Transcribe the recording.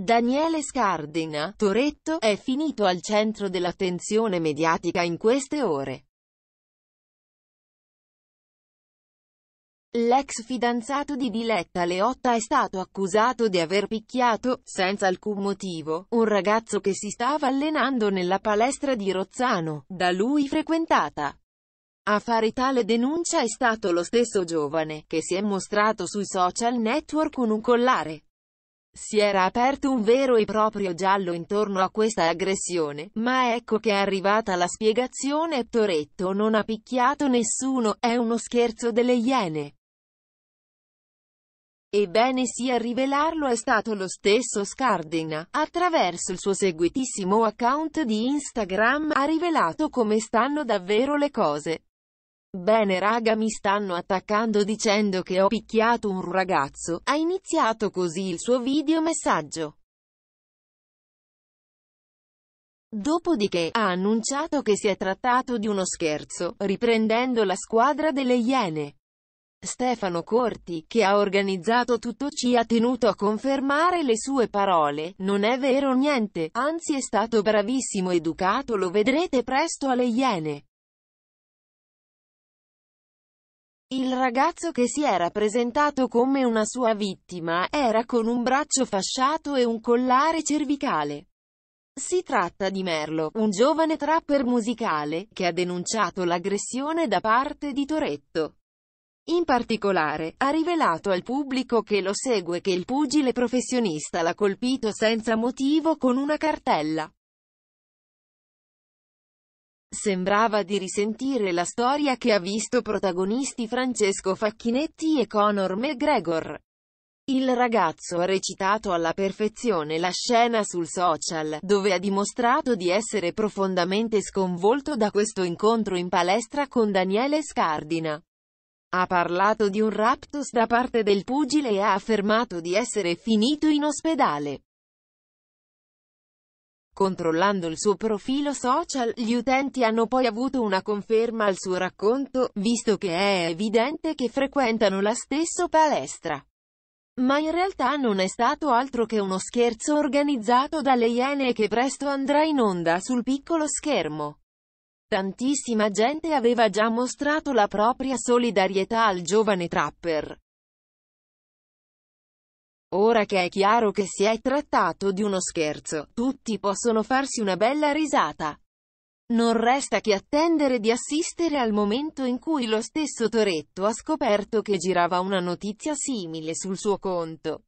Daniele Scardina, Toretto, è finito al centro dell'attenzione mediatica in queste ore. L'ex fidanzato di Diletta Leotta è stato accusato di aver picchiato, senza alcun motivo, un ragazzo che si stava allenando nella palestra di Rozzano, da lui frequentata. A fare tale denuncia è stato lo stesso giovane, che si è mostrato sui social network con un collare. Si era aperto un vero e proprio giallo intorno a questa aggressione, ma ecco che è arrivata la spiegazione Toretto non ha picchiato nessuno, è uno scherzo delle Iene. Ebbene sì a rivelarlo è stato lo stesso Scardina, attraverso il suo seguitissimo account di Instagram ha rivelato come stanno davvero le cose. Bene raga mi stanno attaccando dicendo che ho picchiato un ragazzo, ha iniziato così il suo videomessaggio. Dopodiché, ha annunciato che si è trattato di uno scherzo, riprendendo la squadra delle Iene. Stefano Corti, che ha organizzato tutto ci ha tenuto a confermare le sue parole, non è vero niente, anzi è stato bravissimo educato lo vedrete presto alle Iene. Il ragazzo che si era presentato come una sua vittima, era con un braccio fasciato e un collare cervicale. Si tratta di Merlo, un giovane trapper musicale, che ha denunciato l'aggressione da parte di Toretto. In particolare, ha rivelato al pubblico che lo segue che il pugile professionista l'ha colpito senza motivo con una cartella. Sembrava di risentire la storia che ha visto protagonisti Francesco Facchinetti e Conor McGregor. Il ragazzo ha recitato alla perfezione la scena sul social, dove ha dimostrato di essere profondamente sconvolto da questo incontro in palestra con Daniele Scardina. Ha parlato di un raptus da parte del pugile e ha affermato di essere finito in ospedale. Controllando il suo profilo social, gli utenti hanno poi avuto una conferma al suo racconto, visto che è evidente che frequentano la stessa palestra. Ma in realtà non è stato altro che uno scherzo organizzato dalle Iene che presto andrà in onda sul piccolo schermo. Tantissima gente aveva già mostrato la propria solidarietà al giovane trapper. Ora che è chiaro che si è trattato di uno scherzo, tutti possono farsi una bella risata. Non resta che attendere di assistere al momento in cui lo stesso Toretto ha scoperto che girava una notizia simile sul suo conto.